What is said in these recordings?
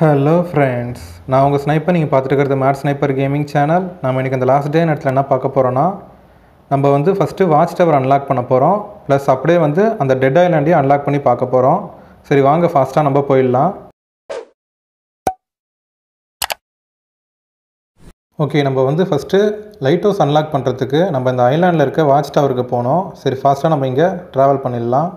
hello friends நான் உங்கள் sniper நீங்கள் பார்த்துட்டு மேட் ஸ்னைப்பர் கேமிங் சேனல் நம்ம இன்றைக்கி அந்த லாஸ்ட் டே நேரத்தில் என்ன பார்க்க போகிறோன்னா நம்ம வந்து ஃபஸ்ட்டு வாட்ச் டவர் அன்லாக் பண்ண போகிறோம் ப்ளஸ் அப்படியே வந்து அந்த டெட் ஐலாண்டையும் அன்லாக் பண்ணி பார்க்க போகிறோம் சரி வாங்க ஃபாஸ்ட்டாக நம்ம போயிடலாம் ஓகே நம்ம வந்து ஃபஸ்ட்டு லைட் ஹவுஸ் அன்லாக் பண்ணுறதுக்கு நம்ம இந்த ஐலாண்டில் இருக்க வாட்ச் டவருக்கு போனோம் சரி ஃபாஸ்ட்டாக நம்ம இங்கே ட்ராவல் பண்ணிடலாம்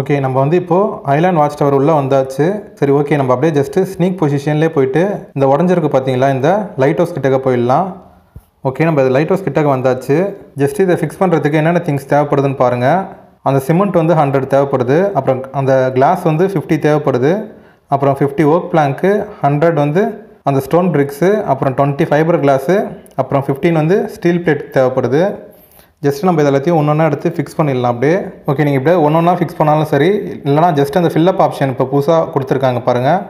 ஓகே நம்ம வந்து இப்போது ஐலாண்ட் வாட்ச் டவர் உள்ளே வந்தாச்சு சரி ஓகே நம்ம அப்படியே ஜஸ்ட்டு ஸ்னீக் பொசிஷன்லேயே போயிட்டு இந்த உடஞ்சிருக்கு பார்த்தீங்களா இந்த லைட் ஹவுஸ் கிட்டக்க போயிடலாம் ஓகே நம்ம இது லைட் ஹவுஸ் கிட்டக்க வந்தாச்சு ஜஸ்ட் இதை ஃபிக்ஸ் பண்ணுறதுக்கு என்னென்ன திங்ஸ் தேவைப்படுதுன்னு பாருங்கள் அந்த சிமெண்ட் வந்து ஹண்ட்ரட் தேவைப்படுது அப்புறம் அந்த கிளாஸ் வந்து ஃபிஃப்டி தேவைப்படுது அப்புறம் ஃபிஃப்டி ஓக் பிளாங்க்கு ஹண்ட்ரட் வந்து அந்த ஸ்டோன் பிரிக்ஸு அப்புறம் டுவெண்ட்டி ஃபைபர் கிளாஸு அப்புறம் ஃபிஃப்டின் வந்து ஸ்டீல் பிளேட் தேவைப்படுது ஜஸ்ட் நம்ம இதெல்லாத்தையும் ஒன்று ஒன்றா எடுத்து ஃபிக்ஸ் பண்ணிடலாம் அப்படியே ஓகே நீங்கள் இப்படியே ஒன்று ஒன்றா ஃபிக்ஸ் பண்ணாலும் சரி இல்லைனா ஜஸ்ட் அந்த ஃபில்லப் ஆப்ஷன் இப்போ புதுசாக கொடுத்துருக்காங்க பாருங்கள்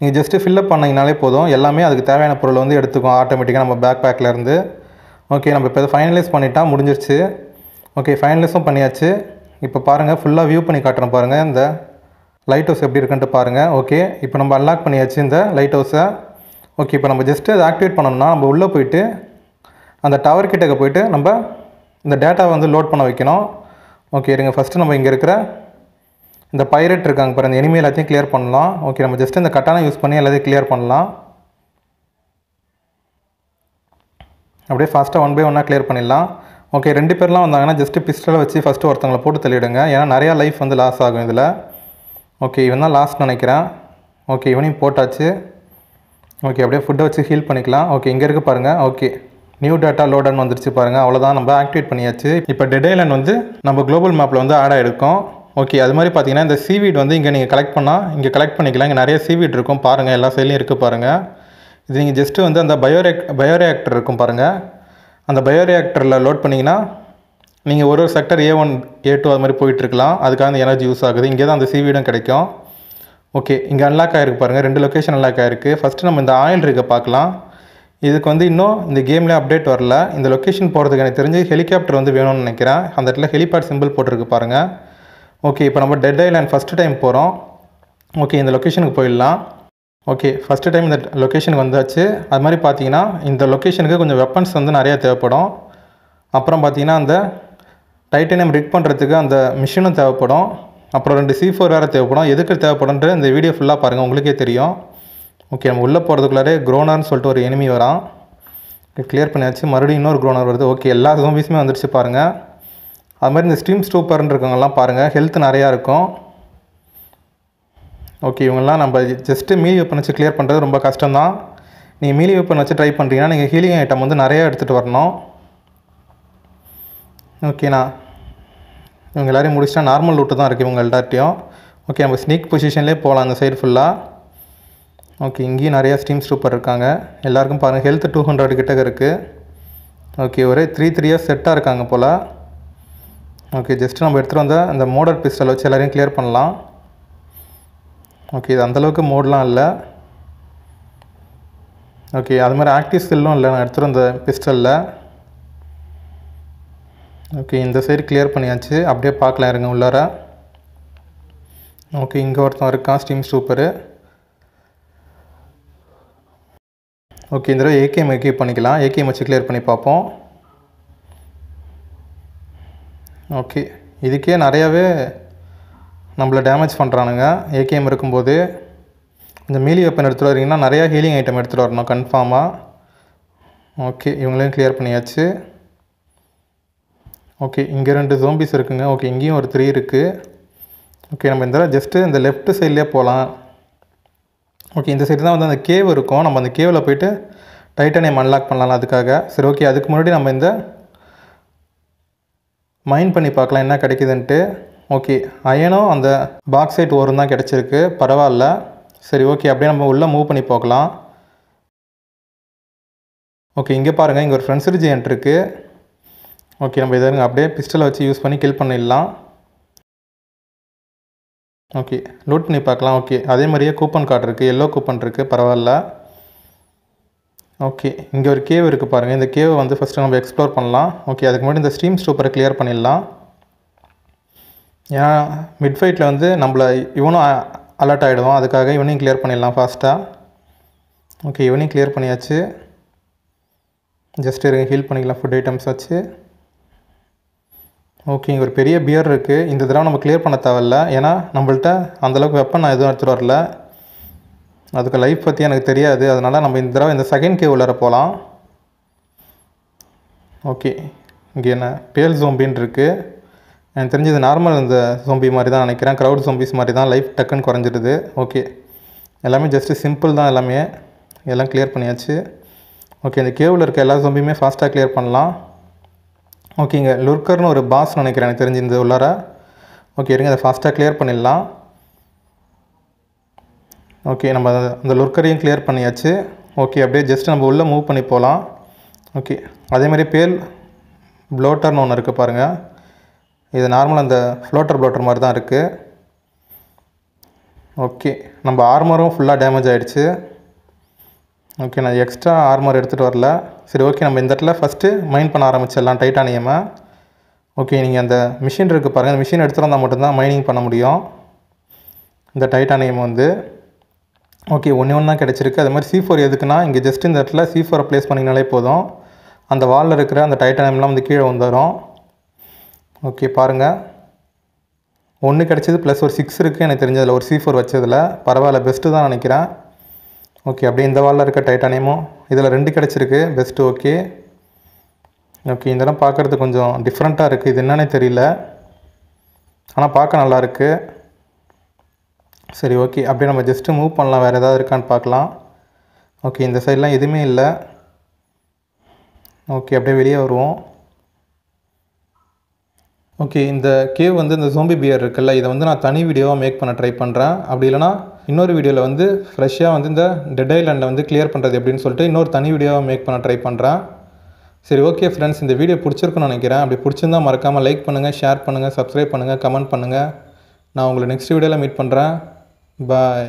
நீங்கள் ஜஸ்ட்டு ஃபில்லப் பண்ணிங்கனாலே போதும் எல்லாமே அதுக்கு தேவையான பொருள் வந்து எடுத்துக்கும் ஆட்டோமேட்டிக்காக நம்ம பேக் பேக்கிலேருந்து ஓகே நம்ம இப்போ இதை ஃபைனலைஸ் பண்ணிட்டால் முடிஞ்சிருச்சு ஓகே ஃபைனலைஸும் பண்ணியாச்சு இப்போ பாருங்கள் ஃபுல்லாக வியூ பண்ணி காட்டுறோம் பாருங்கள் இந்த லைட் ஹவுஸ் எப்படி இருக்குன்ட்டு பாருங்கள் ஓகே இப்போ நம்ம அன்லாக் பண்ணியாச்சு இந்த லைட் ஹவுஸை ஓகே இப்போ நம்ம ஜஸ்ட்டு அதை ஆக்டிவேட் பண்ணோம்னா நம்ம உள்ளே போயிட்டு அந்த டவர் கிட்டக்க போய்ட்டு நம்ம இந்த டேட்டாவை வந்து லோட் பண்ண வைக்கணும் ஓகே இருங்க ஃபஸ்ட்டு நம்ம இங்கே இருக்கிற இந்த பைரட் இருக்காங்க பாரு இந்த எனிமே எல்லாத்தையும் கிளியர் பண்ணலாம் ஓகே நம்ம ஜஸ்ட் இந்த கட்டான யூஸ் பண்ணி எல்லாத்தையும் கிளியர் பண்ணலாம் அப்படியே ஃபாஸ்ட்டாக ஒன் பை ஒன்னாக கிளியர் பண்ணிடலாம் ஓகே ரெண்டு பேர்லாம் வந்தாங்கன்னா ஜஸ்ட்டு பிஸ்டலை வச்சு ஃபஸ்ட்டு ஒருத்தங்களை போட்டு தள்ளிவிடுங்க ஏன்னா நிறையா லைஃப் வந்து லாஸ் ஆகும் இதில் ஓகே இவன் தான் லாஸ்ட் நினைக்கிறேன் ஓகே இவனையும் போட்டாச்சு ஓகே அப்படியே ஃபுட்டை வச்சு ஹீல் பண்ணிக்கலாம் ஓகே இங்கே இருக்க பாருங்கள் ஓகே நியூ டேட்டா லோடன் வந்துருச்சு பாருங்கள் அவ்வளோதான் நம்ம ஆக்டிவேட் பண்ணியாச்சு இப்போ டெடைலன் வந்து நம்ம குளோபல் மேப்பில் வந்து ஆட் ஆகிருக்கும் ஓகே அது மாதிரி பார்த்தீங்கன்னா இந்த சிவிட் வந்து இங்கே நீங்கள் கலெக்ட் பண்ணால் இங்கே கலெக்ட் பண்ணிக்கலாம் இங்கே நிறைய சிவிட் இருக்கும் பாருங்கள் எல்லா சைட்லையும் இருக்குது பாருங்கள் இது நீங்கள் ஜஸ்ட்டு வந்து அந்த பயோரியாக் பயோரியாக்டர் இருக்கும் பாருங்கள் அந்த பயோரியாக்டரில் லோட் பண்ணிங்கன்னா நீங்கள் ஒரு ஒரு sector A one A two அது மாதிரி போயிட்டுருக்கலாம் அதுக்காக அந்த எனர்ஜி யூஸ் ஆகுது இங்கே தான் அந்த சிவிடும் கிடைக்கும் ஓகே இங்கே அன்லாக் ஆகிருக்கு பாருங்கள் ரெண்டு லொக்கேஷன் அன்லாக் ஆகிருக்கு ஃபஸ்ட்டு நம்ம இந்த ஆயில் இருக்க பார்க்கலாம் இதுக்கு வந்து இன்னும் இந்த கேம்லேயே அப்டேட் வரல இந்த லொக்கேஷன் போகிறதுக்கு எனக்கு தெரிஞ்சு ஹெலிகாப்டர் வந்து வேணும்னு நினைக்கிறேன் அந்த இடத்துல ஹெலிபேட் சிம்பிள் போட்டிருக்கு பாருங்கள் ஓகே இப்போ நம்ம டெட் ஐலேண்ட் ஃபஸ்ட்டு டைம் போகிறோம் ஓகே இந்த லொக்கேஷனுக்கு போயிடலாம் ஓகே ஃபஸ்ட்டு டைம் இந்த லொக்கேஷனுக்கு வந்தாச்சு அது மாதிரி பார்த்தீங்கன்னா இந்த லொக்கேஷனுக்கு கொஞ்சம் வெப்பன்ஸ் வந்து நிறையா தேவைப்படும் அப்புறம் பார்த்தீங்கன்னா அந்த டைட்டனியம் ரிக் பண்ணுறதுக்கு அந்த மிஷினும் தேவைப்படும் அப்புறம் ரெண்டு சி ஃபோர் வேறு தேவைப்படும் எதுக்கு தேவைப்படும்ன்ற இந்த வீடியோ ஃபுல்லாக பாருங்கள் உங்களுக்கே தெரியும் ஓகே நம்ம உள்ளே போகிறதுக்குள்ளாரே குரோனார்னு சொல்லிட்டு ஒரு எனிமி வரான் கிளியர் பண்ணியாச்சு மறுபடியும் இன்னொரு குரோனர் வருது ஓகே எல்லா ஜோம்பிஸுமே வந்துடுச்சு பாருங்கள் அது மாதிரி இந்த ஸ்ட்ரீம் ஸ்டூப்பர்னு இருக்கவங்கலாம் பாருங்கள் ஹெல்த் நிறையா இருக்கும் ஓகே இவங்கெல்லாம் நம்ம ஜஸ்ட்டு மீலி வெப்பன் வச்சு கிளியர் பண்ணுறது ரொம்ப கஷ்டம்தான் நீங்கள் மீலி வெப்பன் வச்சு ட்ரை பண்ணுறீங்கன்னா நீங்கள் ஹீலிங் ஐட்டம் வந்து நிறையா எடுத்துகிட்டு வரணும் ஓகேண்ணா இவங்க எல்லோரையும் முடிச்சுட்டா நார்மல் ரூட்டு தான் இருக்குது இவங்க எல்லார்ட்டையும் ஓகே நம்ம ஸ்னீக் பொசிஷன்லேயே போகலாம் அந்த சைடு ஃபுல்லாக ஓகே இங்கேயும் நிறையா ஸ்டீம் சூப்பர் இருக்காங்க எல்லாருக்கும் பாருங்கள் ஹெல்த் டூ ஹண்ட்ரட் கிட்ட இருக்குது ஓகே ஒரே த்ரீ த்ரீயாக செட்டாக இருக்காங்க போல் ஓகே ஜஸ்ட் நம்ம எடுத்துகிட்டு வந்த அந்த மோடர் பிஸ்டல் வச்சு எல்லாரையும் கிளியர் பண்ணலாம் ஓகே இது அந்தளவுக்கு மோடெலாம் இல்லை ஓகே அது மாதிரி ஆக்டிவ் ஸ்கில்லும் இல்லை நான் எடுத்துகிட்டு வந்த பிஸ்டலில் ஓகே இந்த சைடு கிளியர் பண்ணியாச்சு அப்படியே பார்க்கலாம் இருங்க உள்ளார ஓகே இங்கே ஒருத்தன் இருக்கான் ஸ்டீம் சூப்பரு ஓகே இந்த தடவை ஏகேஎம் எக்யூப் பண்ணிக்கலாம் ஏகேஎம் வச்சு கிளியர் பண்ணி பார்ப்போம் ஓகே இதுக்கே நிறையாவே நம்மளை டேமேஜ் பண்ணுறானுங்க ஏகேஎம் இருக்கும்போது இந்த மீலி வெப்பன் எடுத்துகிட்டு வரீங்கன்னா நிறையா ஹீலிங் ஐட்டம் எடுத்துகிட்டு வரணும் கன்ஃபார்மாக ஓகே இவங்களையும் கிளியர் பண்ணியாச்சு ஓகே இங்கே ரெண்டு ஜோம்பிஸ் இருக்குங்க ஓகே இங்கேயும் ஒரு த்ரீ இருக்குது ஓகே நம்ம இந்த ஜஸ்ட்டு இந்த லெஃப்ட் சைட்லேயே போகலாம் ஓகே இந்த சைடு தான் வந்து அந்த கேவ் இருக்கும் நம்ம அந்த கேவில் போய்ட்டு டைட்டானியம் அன்லாக் பண்ணலாம் அதுக்காக சரி ஓகே அதுக்கு முன்னாடி நம்ம இந்த மைண்ட் பண்ணி பார்க்கலாம் என்ன கிடைக்குதுன்ட்டு ஓகே அயனும் அந்த பாக்ஸைட் ஓரம் தான் கிடச்சிருக்கு பரவாயில்ல சரி ஓகே அப்படியே நம்ம உள்ளே மூவ் பண்ணி போகலாம் ஓகே இங்கே பாருங்கள் இங்கே ஒரு ஃப்ரெண்ட்ஸ் ரிஜியன்ட் இருக்குது ஓகே நம்ம இதை அப்படியே பிஸ்டலை வச்சு யூஸ் பண்ணி கில் பண்ணிடலாம் ஓகே நோட் பண்ணி பார்க்கலாம் ஓகே அதே மாதிரியே கூப்பன் கார்டு இருக்குது எல்லோ கூப்பன் இருக்குது பரவாயில்ல ஓகே இங்கே ஒரு கேவ் இருக்குது பாருங்கள் இந்த கேவை வந்து ஃபஸ்ட்டு நம்ம எக்ஸ்ப்ளோர் பண்ணலாம் ஓகே அதுக்கு முன்னாடி இந்த ஸ்ட்ரீம் ஸ்டூப்பரை கிளியர் பண்ணிடலாம் ஏன்னா மிட் ஃபைட்டில் வந்து நம்மளை இவனும் அலர்ட் ஆகிடுவோம் அதுக்காக இவனையும் கிளியர் பண்ணிடலாம் ஃபாஸ்ட்டாக ஓகே இவனையும் கிளியர் பண்ணியாச்சு ஜஸ்ட் ஹீல் பண்ணிக்கலாம் ஃபுட் ஐட்டம்ஸ் வச்சு ஓகே இங்கே ஒரு பெரிய பியர் இருக்குது இந்த தடவை நம்ம கிளியர் பண்ண தேவையில்ல ஏன்னா நம்மள்ட்ட அந்தளவுக்கு வெப்பன் நான் எதுவும் எடுத்துகிட்டு வரல அதுக்கு லைஃப் பற்றி எனக்கு தெரியாது அதனால் நம்ம இந்த தடவை இந்த செகண்ட் கே உள்ளார போகலாம் ஓகே இங்கே என்ன பேல் ஜோம்பின்னு இருக்குது எனக்கு தெரிஞ்சது நார்மல் இந்த ஜோம்பி மாதிரி தான் நினைக்கிறேன் க்ரௌட் ஜோம்பிஸ் மாதிரி தான் லைஃப் டக்குன்னு குறைஞ்சிடுது ஓகே எல்லாமே ஜஸ்ட்டு சிம்பிள் தான் எல்லாமே எல்லாம் கிளியர் பண்ணியாச்சு ஓகே இந்த கேவில் இருக்க எல்லா ஜோம்பியுமே ஃபாஸ்ட்டாக கிளியர் பண்ணலாம் ஓகேங்க லுர்க்கர்னு ஒரு பாஸ் நினைக்கிறேன் எனக்கு இந்த உள்ளார ஓகே இருங்க அதை ஃபாஸ்ட்டாக கிளியர் பண்ணிடலாம் ஓகே நம்ம அந்த லுர்க்கரையும் கிளியர் பண்ணியாச்சு ஓகே அப்படியே ஜஸ்ட் நம்ம உள்ளே மூவ் பண்ணி போகலாம் ஓகே அதேமாதிரி பேல் ப்ளோட்டர்னு ஒன்று இருக்குது பாருங்கள் இது நார்மல் அந்த ஃப்ளோட்டர் ப்ளோட்டர் மாதிரி தான் இருக்குது ஓகே நம்ம ஆர்மரும் ஃபுல்லாக டேமேஜ் ஆகிடுச்சு ஓகே நான் எக்ஸ்ட்ரா ஆர்மர் எடுத்துகிட்டு வரல சரி ஓகே நம்ம இந்த இடத்துல ஃபஸ்ட்டு மைன் பண்ண ஆரம்பிச்சிடலாம் டைட்டானியமாக ஓகே நீங்கள் அந்த மிஷின் இருக்குது பாருங்கள் அந்த மிஷின் எடுத்துகிட்டு வந்தால் மட்டும்தான் மைனிங் பண்ண முடியும் இந்த டைட்டானியம் வந்து ஓகே ஒன்று ஒன்று தான் கிடச்சிருக்கு அது மாதிரி சி ஃபோர் எதுக்குன்னா இங்கே ஜஸ்ட் இந்த இடத்துல சி ஃபோரை ப்ளேஸ் பண்ணிங்கனாலே போதும் அந்த வாலில் இருக்கிற அந்த டைட்டானியம்லாம் வந்து கீழே வந்துடும் ஓகே பாருங்கள் ஒன்று கிடச்சிது ப்ளஸ் ஒரு சிக்ஸ் இருக்குது எனக்கு தெரிஞ்சதில் ஒரு சி ஃபோர் வச்சதில் பரவாயில்ல பெஸ்ட்டு தான் நினைக்கிறேன் ஓகே அப்படியே இந்த வாலில் இருக்க டைட்டானியமும் இதில் ரெண்டு கிடச்சிருக்கு பெஸ்ட்டு ஓகே ஓகே இதெல்லாம் பார்க்குறது கொஞ்சம் டிஃப்ரெண்ட்டாக இருக்குது இது என்னன்னே தெரியல ஆனால் பார்க்க நல்லாயிருக்கு சரி ஓகே அப்படியே நம்ம ஜஸ்ட்டு மூவ் பண்ணலாம் வேறு ஏதாவது இருக்கான்னு பார்க்கலாம் ஓகே இந்த சைட்லாம் எதுவுமே இல்லை ஓகே அப்படியே வெளியே வருவோம் ஓகே இந்த கேவ் வந்து இந்த சோம்பி பியர் இருக்குல்ல இதை வந்து நான் தனி வீடியோவாக மேக் பண்ண ட்ரை பண்ணுறேன் அப்படி இல்லைனா இன்னொரு வீடியோவில் வந்து ஃப்ரெஷ்ஷாக வந்து இந்த டெட் ஐலண்டை வந்து கிளியர் பண்ணுறது எப்படின்னு சொல்லிட்டு இன்னொரு தனி வீடியோவாக மேக் பண்ண ட்ரை பண்ணுறேன் சரி ஓகே ஃப்ரெண்ட்ஸ் இந்த வீடியோ பிடிச்சிருக்குன்னு நினைக்கிறேன் அப்படி பிடிச்சிருந்தா மறக்காமல் லைக் பண்ணுங்கள் ஷேர் பண்ணுங்கள் சப்ஸ்கிரைப் பண்ணுங்கள் கமெண்ட் பண்ணுங்கள் நான் உங்களை நெக்ஸ்ட் வீடியோவில் மீட் பண்ணுறேன் பாய்